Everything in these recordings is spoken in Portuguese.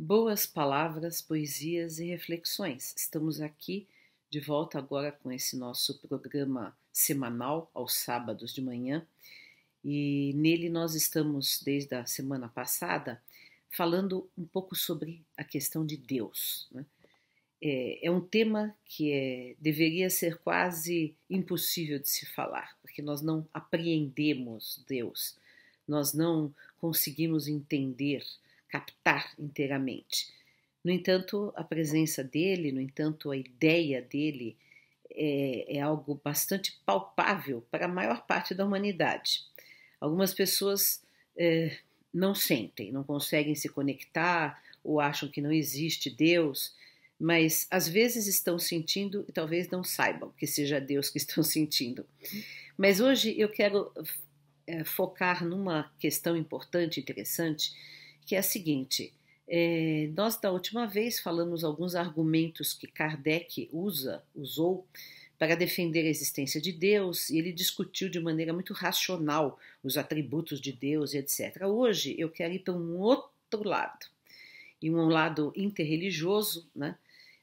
Boas palavras, poesias e reflexões. Estamos aqui de volta agora com esse nosso programa semanal aos sábados de manhã. E nele nós estamos desde a semana passada falando um pouco sobre a questão de Deus. Né? É, é, um tema que é, deveria ser quase impossível de se falar, porque nós não apreendemos Deus, nós não conseguimos entender captar inteiramente. No entanto, a presença dele, no entanto, a ideia dele é, é algo bastante palpável para a maior parte da humanidade. Algumas pessoas é, não sentem, não conseguem se conectar ou acham que não existe Deus, mas às vezes estão sentindo e talvez não saibam que seja Deus que estão sentindo. Mas hoje eu quero é, focar numa questão importante, interessante, que é a seguinte: é, nós da última vez falamos alguns argumentos que Kardec usa, usou para defender a existência de Deus, e ele discutiu de maneira muito racional os atributos de Deus e etc. Hoje eu quero ir para um outro lado, e um lado interreligioso, né,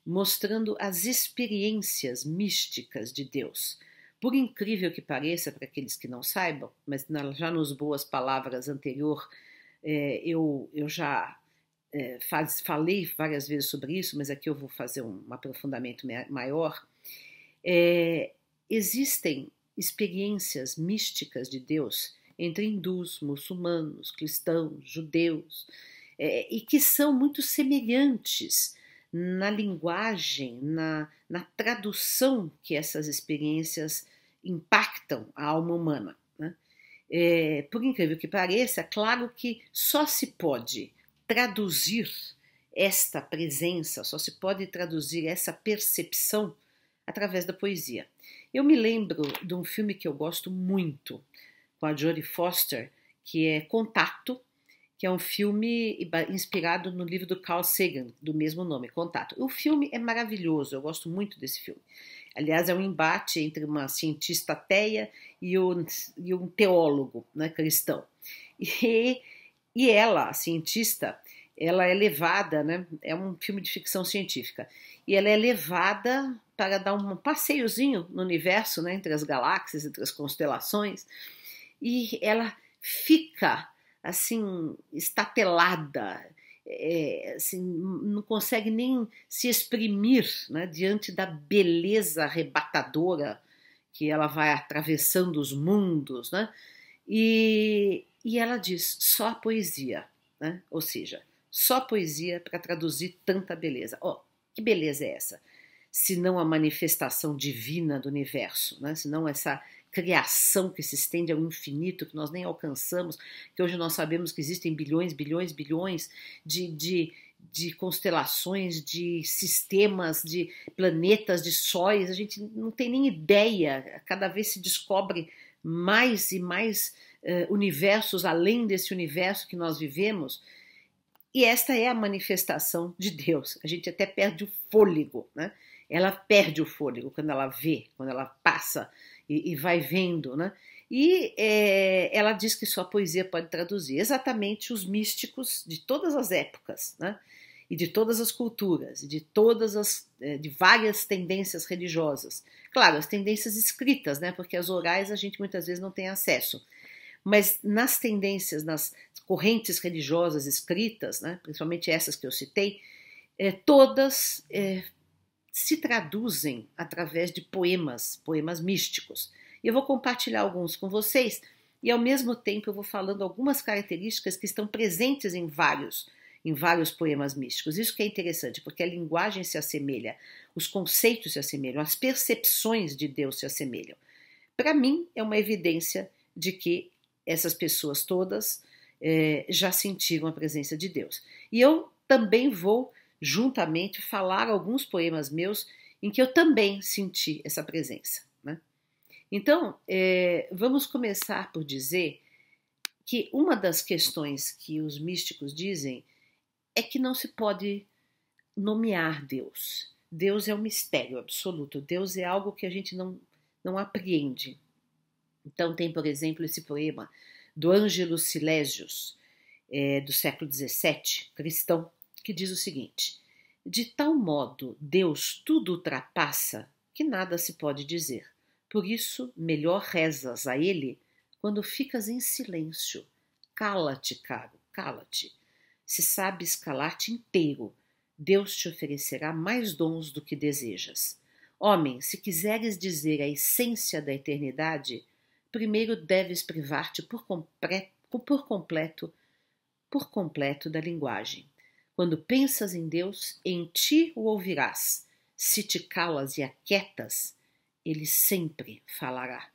mostrando as experiências místicas de Deus. Por incrível que pareça, para aqueles que não saibam, mas na, já nos boas palavras anterior é, eu, eu já é, faz, falei várias vezes sobre isso, mas aqui eu vou fazer um, um aprofundamento maior. É, existem experiências místicas de Deus entre hindus, muçulmanos, cristãos, judeus, é, e que são muito semelhantes na linguagem, na, na tradução que essas experiências impactam a alma humana é, por incrível que pareça, claro que só se pode traduzir esta presença, só se pode traduzir essa percepção através da poesia. Eu me lembro de um filme que eu gosto muito, com a Jodie Foster, que é Contato, que é um filme inspirado no livro do Carl Sagan, do mesmo nome, Contato. O filme é maravilhoso, eu gosto muito desse filme. Aliás, é um embate entre uma cientista teia e um, e um teólogo né, cristão. E, e ela, a cientista, ela é levada, né? É um filme de ficção científica. E ela é levada para dar um passeiozinho no universo, né, entre as galáxias, entre as constelações, e ela fica assim estatelada, é, assim, não consegue nem se exprimir né, diante da beleza arrebatadora que ela vai atravessando os mundos, né? E, e ela diz só a poesia, né? Ou seja, só poesia para traduzir tanta beleza. Ó, oh, que beleza é essa? Se não a manifestação divina do universo, né? Se não essa criação que se estende ao infinito, que nós nem alcançamos, que hoje nós sabemos que existem bilhões, bilhões, bilhões de, de, de constelações, de sistemas, de planetas, de sóis, a gente não tem nem ideia, cada vez se descobre mais e mais uh, universos além desse universo que nós vivemos. E esta é a manifestação de Deus. A gente até perde o fôlego, né? Ela perde o fôlego quando ela vê, quando ela passa e, e vai vendo, né? E é, ela diz que só a poesia pode traduzir exatamente os místicos de todas as épocas, né? E de todas as culturas, de todas as, é, de várias tendências religiosas. Claro, as tendências escritas, né? Porque as orais a gente muitas vezes não tem acesso. Mas nas tendências, nas correntes religiosas escritas, né? Principalmente essas que eu citei, é, todas é, se traduzem através de poemas, poemas místicos. Eu vou compartilhar alguns com vocês e ao mesmo tempo eu vou falando algumas características que estão presentes em vários, em vários poemas místicos. Isso que é interessante, porque a linguagem se assemelha, os conceitos se assemelham, as percepções de Deus se assemelham. Para mim é uma evidência de que essas pessoas todas é, já sentiram a presença de Deus. E eu também vou juntamente falar alguns poemas meus em que eu também senti essa presença. Né? Então, é, vamos começar por dizer que uma das questões que os místicos dizem é que não se pode nomear Deus. Deus é um mistério absoluto, Deus é algo que a gente não, não apreende. Então, tem, por exemplo, esse poema do Ângelo Silésios, é, do século XVII, cristão, que diz o seguinte: De tal modo Deus tudo ultrapassa que nada se pode dizer. Por isso, melhor rezas a Ele quando ficas em silêncio. Cala-te, caro, cala-te. Se sabes calar-te inteiro, Deus te oferecerá mais dons do que desejas. Homem, se quiseres dizer a essência da eternidade, primeiro deves privar-te por, completo, por completo, por completo da linguagem. Quando pensas em Deus, em ti o ouvirás. Se te calas e aquietas, ele sempre falará.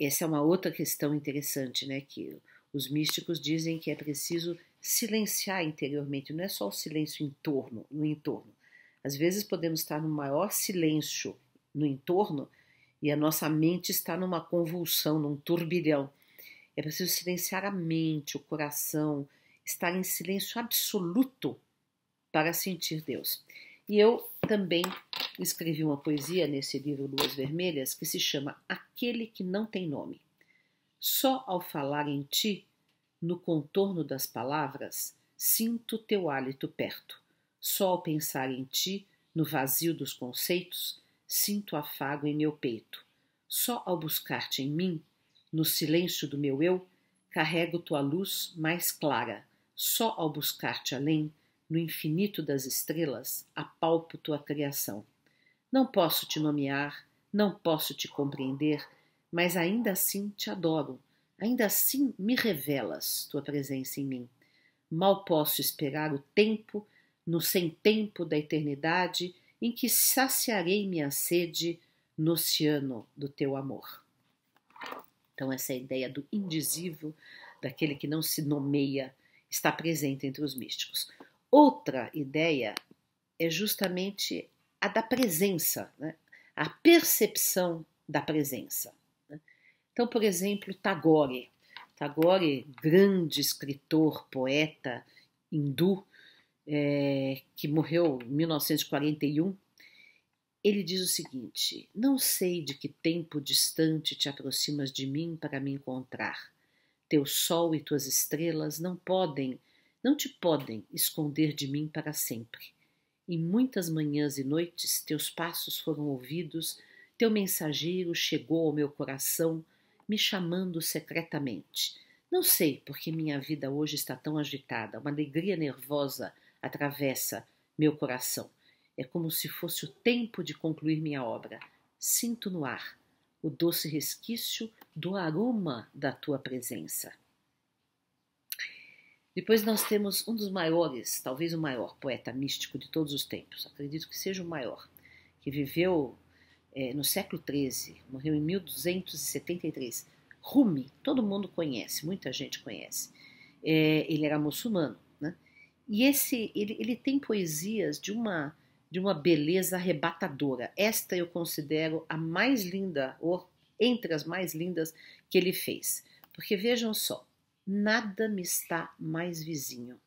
Essa é uma outra questão interessante, né? Que os místicos dizem que é preciso silenciar interiormente, não é só o silêncio em torno, no entorno. Às vezes podemos estar no maior silêncio no entorno e a nossa mente está numa convulsão, num turbilhão. É preciso silenciar a mente, o coração, estar em silêncio absoluto para sentir Deus. E eu também escrevi uma poesia nesse livro Luas Vermelhas que se chama Aquele que não tem nome. Só ao falar em ti, no contorno das palavras, sinto teu hálito perto. Só ao pensar em ti, no vazio dos conceitos, sinto afago em meu peito. Só ao buscar-te em mim, no silêncio do meu eu, carrego tua luz mais clara só ao buscar-te além, no infinito das estrelas, apalpo tua criação. Não posso te nomear, não posso te compreender, mas ainda assim te adoro, ainda assim me revelas tua presença em mim. Mal posso esperar o tempo, no sem tempo da eternidade, em que saciarei minha sede no oceano do teu amor. Então, essa é ideia do indizível, daquele que não se nomeia, está presente entre os místicos. Outra ideia é justamente a da presença, né? a percepção da presença. Né? Então, por exemplo, Tagore. Tagore, grande escritor, poeta hindu, é, que morreu em 1941, ele diz o seguinte: Não sei de que tempo distante te aproximas de mim para me encontrar. Teu sol e tuas estrelas não podem, não te podem esconder de mim para sempre. Em muitas manhãs e noites teus passos foram ouvidos, teu mensageiro chegou ao meu coração, me chamando secretamente. Não sei porque minha vida hoje está tão agitada, uma alegria nervosa atravessa meu coração. É como se fosse o tempo de concluir minha obra. Sinto no ar o doce resquício do aroma da tua presença. Depois nós temos um dos maiores, talvez o maior poeta místico de todos os tempos, acredito que seja o maior, que viveu é, no século XIII, morreu em 1273, Rumi, todo mundo conhece, muita gente conhece. É, ele era muçulmano, né? E esse, ele, ele tem poesias de uma de uma beleza arrebatadora. Esta eu considero a mais linda, ou entre as mais lindas que ele fez. Porque vejam só, nada me está mais vizinho.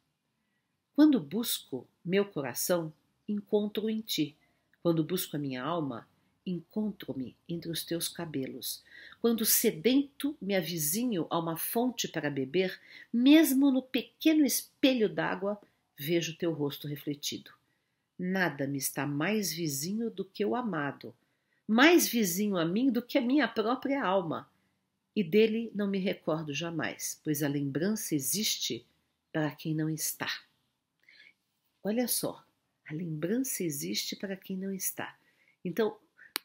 Quando busco meu coração, encontro em ti. Quando busco a minha alma, encontro-me entre os teus cabelos. Quando sedento me avizinho a uma fonte para beber, mesmo no pequeno espelho d'água, vejo teu rosto refletido. Nada me está mais vizinho do que o amado, mais vizinho a mim do que a minha própria alma, e dele não me recordo jamais, pois a lembrança existe para quem não está. Olha só, a lembrança existe para quem não está. Então,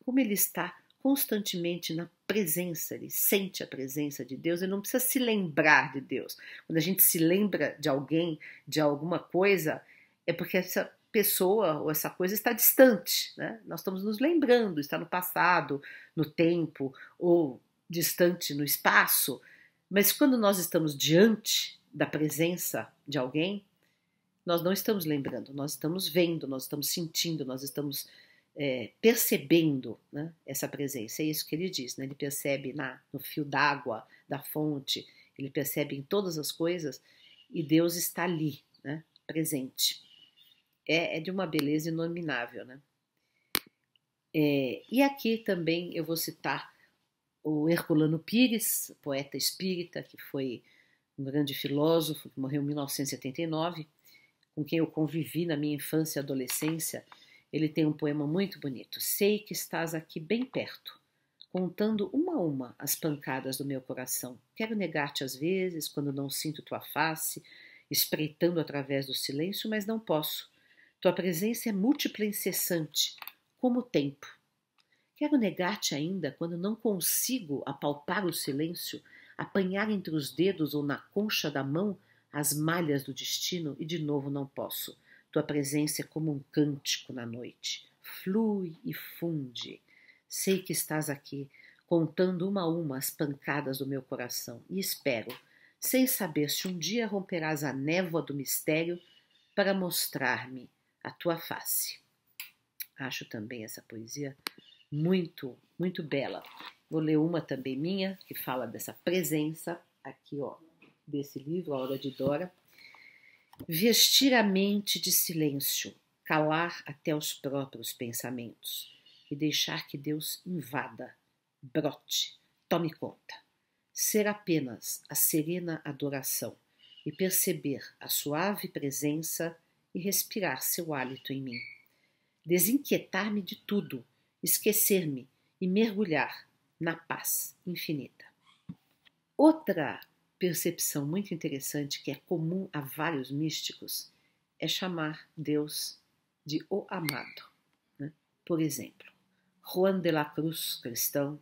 como ele está constantemente na presença, ele sente a presença de Deus, ele não precisa se lembrar de Deus. Quando a gente se lembra de alguém, de alguma coisa, é porque essa pessoa ou essa coisa está distante. Né? Nós estamos nos lembrando, está no passado, no tempo, ou distante no espaço. Mas quando nós estamos diante da presença de alguém, nós não estamos lembrando, nós estamos vendo, nós estamos sentindo, nós estamos é, percebendo né, essa presença. É isso que ele diz. Né? Ele percebe na, no fio d'água da fonte, ele percebe em todas as coisas e Deus está ali, né, presente é, é de uma beleza inominável, né? É, e aqui também eu vou citar o Herculano Pires, poeta espírita, que foi um grande filósofo, que morreu em 1979, com quem eu convivi na minha infância e adolescência. Ele tem um poema muito bonito. Sei que estás aqui bem perto, contando uma a uma as pancadas do meu coração. Quero negar-te às vezes, quando não sinto tua face, espreitando através do silêncio, mas não posso. Tua presença é múltipla e incessante, como o tempo. Quero negar-te ainda quando não consigo apalpar o silêncio, apanhar entre os dedos ou na concha da mão as malhas do destino e de novo não posso. Tua presença é como um cântico na noite, flui e funde. Sei que estás aqui, contando uma a uma as pancadas do meu coração, e espero, sem saber se um dia romperás a névoa do mistério para mostrar-me a tua face. Acho também essa poesia muito, muito bela. Vou ler uma também minha, que fala dessa presença, aqui, ó, desse livro, A Hora de Dora. Vestir a mente de silêncio, calar até os próprios pensamentos e deixar que Deus invada, brote, tome conta. Ser apenas a serena adoração e perceber a suave presença e respirar seu hálito em mim. Desinquietar-me de tudo, esquecer-me e mergulhar na paz infinita. Outra percepção muito interessante que é comum a vários místicos é chamar Deus de O Amado. Né? Por exemplo, Juan de la Cruz, cristão,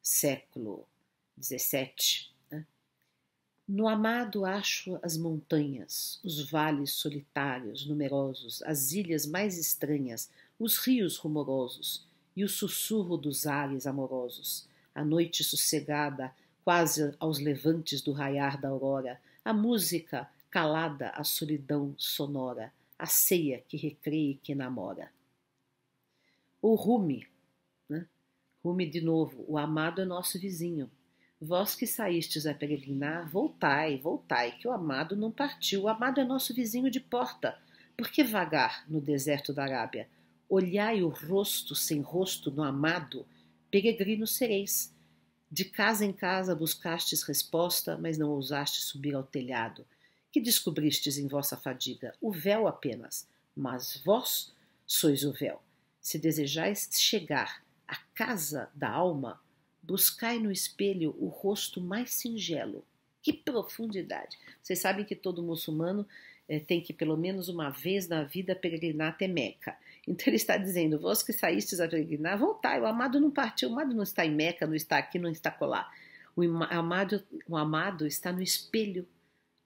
século 17, no amado acho as montanhas, os vales solitários, numerosos, as ilhas mais estranhas, os rios rumorosos e o sussurro dos ares amorosos, a noite sossegada, quase aos levantes do raiar da aurora, a música calada, a solidão sonora, a ceia que recreia e que namora. O Rumi, né? Rumi de novo, o amado é nosso vizinho, Vós que saístes a peregrinar, voltai, voltai, que o amado não partiu. O amado é nosso vizinho de porta. Por que vagar no deserto da Arábia? Olhai o rosto sem rosto no amado, peregrino sereis. De casa em casa buscastes resposta, mas não ousaste subir ao telhado. Que descobristes em vossa fadiga? O véu apenas, mas vós sois o véu. Se desejais chegar à casa da alma, Buscai no espelho o rosto mais singelo. Que profundidade! Vocês sabem que todo muçulmano eh, tem que, pelo menos uma vez na vida, peregrinar até Meca. Então ele está dizendo: vós que saístes a peregrinar, voltai. O amado não partiu, o amado não está em Meca, não está aqui, não está colar. O amado, o amado está no espelho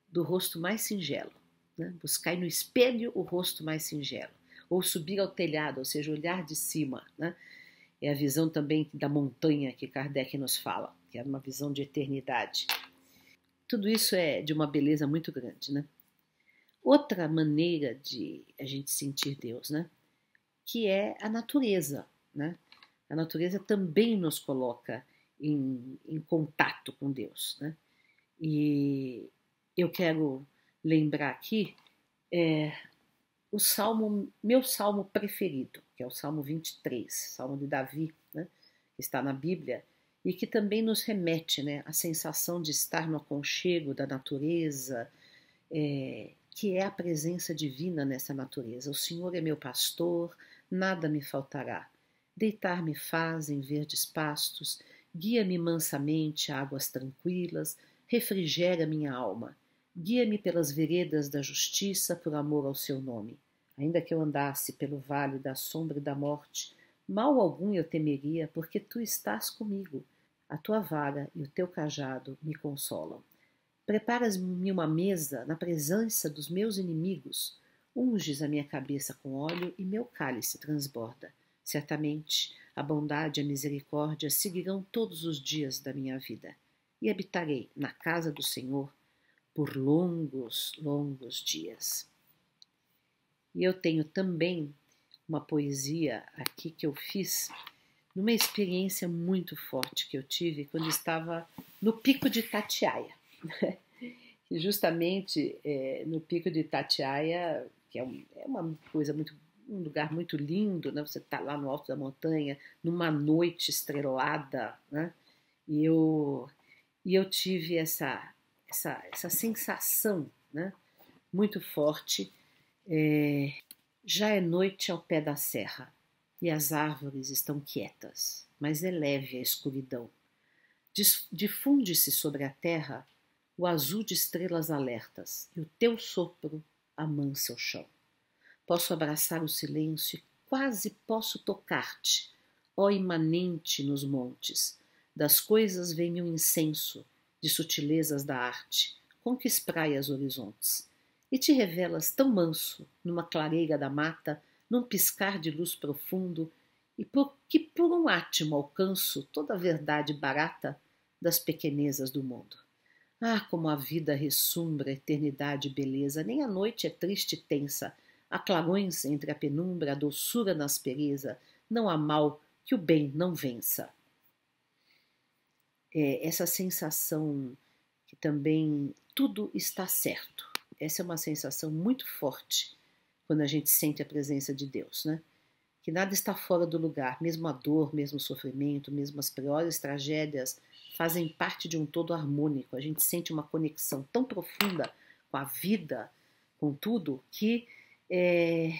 do rosto mais singelo. Né? Buscai no espelho o rosto mais singelo. Ou subir ao telhado, ou seja, olhar de cima. Né? É a visão também da montanha que Kardec nos fala, que é uma visão de eternidade. Tudo isso é de uma beleza muito grande, né? Outra maneira de a gente sentir Deus, né? Que é a natureza, né? A natureza também nos coloca em, em contato com Deus, né? E eu quero lembrar aqui é, o salmo, meu salmo preferido, que é o Salmo 23, Salmo de Davi, né, que está na Bíblia, e que também nos remete né, à sensação de estar no aconchego da natureza, é, que é a presença divina nessa natureza. O Senhor é meu pastor, nada me faltará. Deitar-me faz em verdes pastos, guia-me mansamente a águas tranquilas, refrigera minha alma. Guia-me pelas veredas da justiça por amor ao seu nome. Ainda que eu andasse pelo vale da sombra e da morte, mal algum eu temeria, porque tu estás comigo. A tua vara e o teu cajado me consolam. Preparas-me uma mesa na presença dos meus inimigos. Unges a minha cabeça com óleo e meu cálice transborda. Certamente a bondade e a misericórdia seguirão todos os dias da minha vida. E habitarei na casa do Senhor por longos, longos dias. E eu tenho também uma poesia aqui que eu fiz numa experiência muito forte que eu tive quando estava no pico de Tatiaia. E justamente é, no pico de Tatiaia, que é, um, é, uma coisa muito um lugar muito lindo, né? Você está lá no alto da montanha, numa noite estrelada, né? E eu e eu tive essa essa, essa sensação, né? Muito forte é, já é noite ao pé da serra e as árvores estão quietas, mas é leve a escuridão. Difunde-se sobre a terra o azul de estrelas alertas e o teu sopro amansa o chão. Posso abraçar o silêncio e quase posso tocar-te, ó imanente nos montes. Das coisas vem-me um incenso de sutilezas da arte, com que os horizontes e te revelas tão manso numa clareira da mata, num piscar de luz profundo, e por que por um átimo alcanço toda a verdade barata das pequenezas do mundo. Ah, como a vida ressumbra eternidade e beleza, nem a noite é triste e tensa, há clarões entre a penumbra, a doçura na aspereza, não há mal que o bem não vença. É, essa sensação que também tudo está certo, essa é uma sensação muito forte quando a gente sente a presença de Deus, né? Que nada está fora do lugar, mesmo a dor, mesmo o sofrimento, mesmo as piores tragédias fazem parte de um todo harmônico. A gente sente uma conexão tão profunda com a vida, com tudo, que é,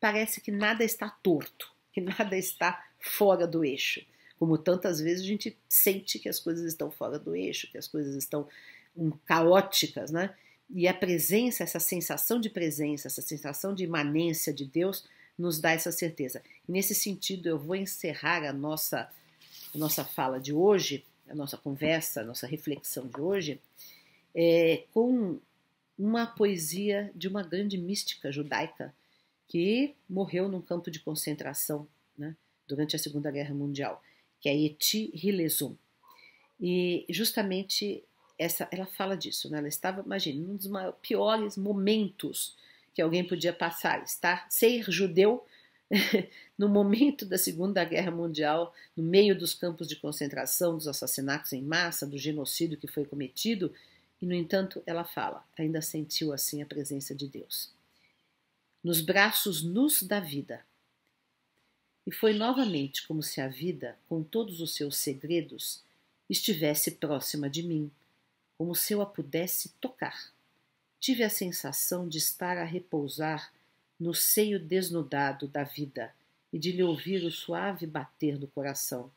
parece que nada está torto, que nada está fora do eixo. Como tantas vezes a gente sente que as coisas estão fora do eixo, que as coisas estão um, caóticas, né? E a presença, essa sensação de presença, essa sensação de imanência de Deus nos dá essa certeza. E nesse sentido, eu vou encerrar a nossa, a nossa fala de hoje, a nossa conversa, a nossa reflexão de hoje, é, com uma poesia de uma grande mística judaica que morreu num campo de concentração né, durante a Segunda Guerra Mundial, que é Eti Hilezum. E justamente essa, ela fala disso, né? Ela estava, imagina, num dos maiores, piores momentos que alguém podia passar, estar, ser judeu no momento da Segunda Guerra Mundial, no meio dos campos de concentração, dos assassinatos em massa, do genocídio que foi cometido, e no entanto, ela fala, ainda sentiu assim a presença de Deus. Nos braços nus da vida. E foi novamente como se a vida, com todos os seus segredos, estivesse próxima de mim como se eu a pudesse tocar. Tive a sensação de estar a repousar no seio desnudado da vida e de lhe ouvir o suave bater do coração.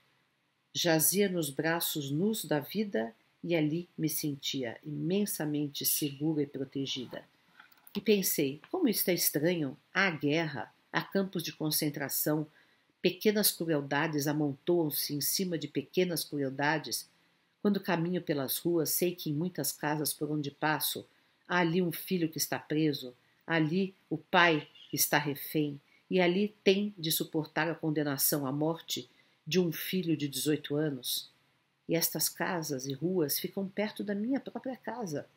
Jazia nos braços nus da vida e ali me sentia imensamente segura e protegida. E pensei, como isto é estranho, há guerra, há campos de concentração, pequenas crueldades amontoam-se em cima de pequenas crueldades, quando caminho pelas ruas, sei que em muitas casas por onde passo, há ali um filho que está preso, ali o pai está refém, e ali tem de suportar a condenação à morte de um filho de 18 anos. E estas casas e ruas ficam perto da minha própria casa.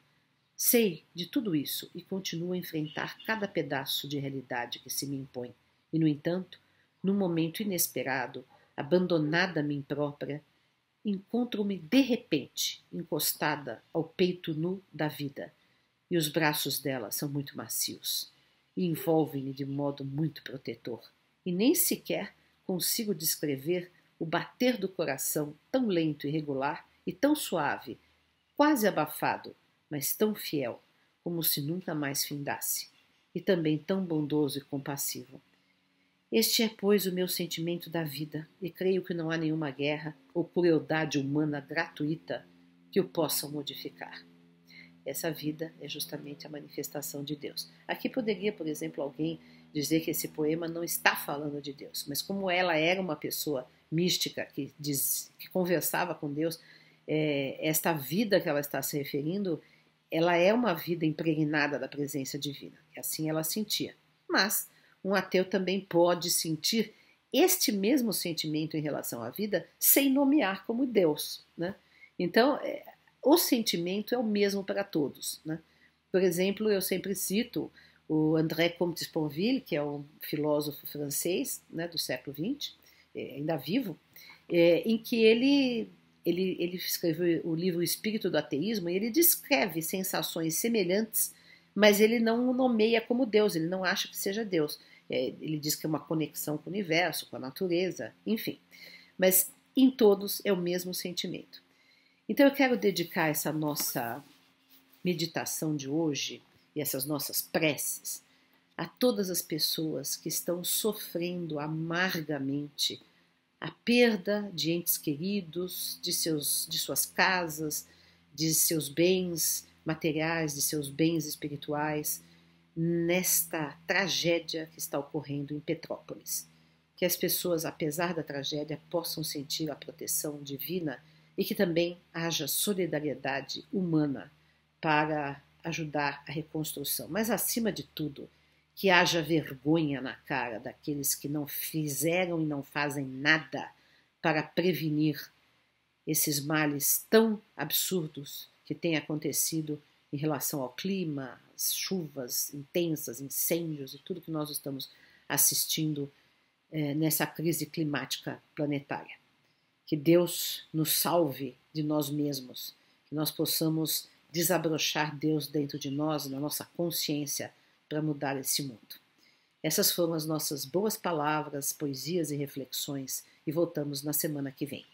Sei de tudo isso e continuo a enfrentar cada pedaço de realidade que se me impõe. E, no entanto, num momento inesperado, abandonada a mim própria, encontro-me de repente encostada ao peito nu da vida, e os braços dela são muito macios e envolvem-me de modo muito protetor, e nem sequer consigo descrever o bater do coração tão lento e regular e tão suave, quase abafado, mas tão fiel, como se nunca mais findasse, e também tão bondoso e compassivo. Este é, pois, o meu sentimento da vida, e creio que não há nenhuma guerra ou crueldade humana gratuita que o possam modificar. Essa vida é justamente a manifestação de Deus. Aqui poderia, por exemplo, alguém dizer que esse poema não está falando de Deus, mas como ela era uma pessoa mística que, diz, que conversava com Deus, é, esta vida que ela está se referindo, ela é uma vida impregnada da presença divina. E assim ela sentia. Mas um ateu também pode sentir este mesmo sentimento em relação à vida sem nomear como Deus. Né? Então, é, o sentimento é o mesmo para todos. Né? Por exemplo, eu sempre cito o André Comte Sponville, que é um filósofo francês né, do século XX, é, ainda vivo, é, em que ele, ele, ele escreveu o livro Espírito do Ateísmo e ele descreve sensações semelhantes, mas ele não nomeia como Deus, ele não acha que seja Deus. É, ele diz que é uma conexão com o universo, com a natureza, enfim. Mas em todos é o mesmo sentimento. Então eu quero dedicar essa nossa meditação de hoje e essas nossas preces a todas as pessoas que estão sofrendo amargamente a perda de entes queridos, de, seus, de suas casas, de seus bens materiais, de seus bens espirituais nesta tragédia que está ocorrendo em Petrópolis. Que as pessoas, apesar da tragédia, possam sentir a proteção divina e que também haja solidariedade humana para ajudar a reconstrução. Mas, acima de tudo, que haja vergonha na cara daqueles que não fizeram e não fazem nada para prevenir esses males tão absurdos que têm acontecido em relação ao clima, chuvas intensas, incêndios e tudo que nós estamos assistindo é, nessa crise climática planetária. Que Deus nos salve de nós mesmos, que nós possamos desabrochar Deus dentro de nós, na nossa consciência, para mudar esse mundo. Essas foram as nossas boas palavras, poesias e reflexões, e voltamos na semana que vem.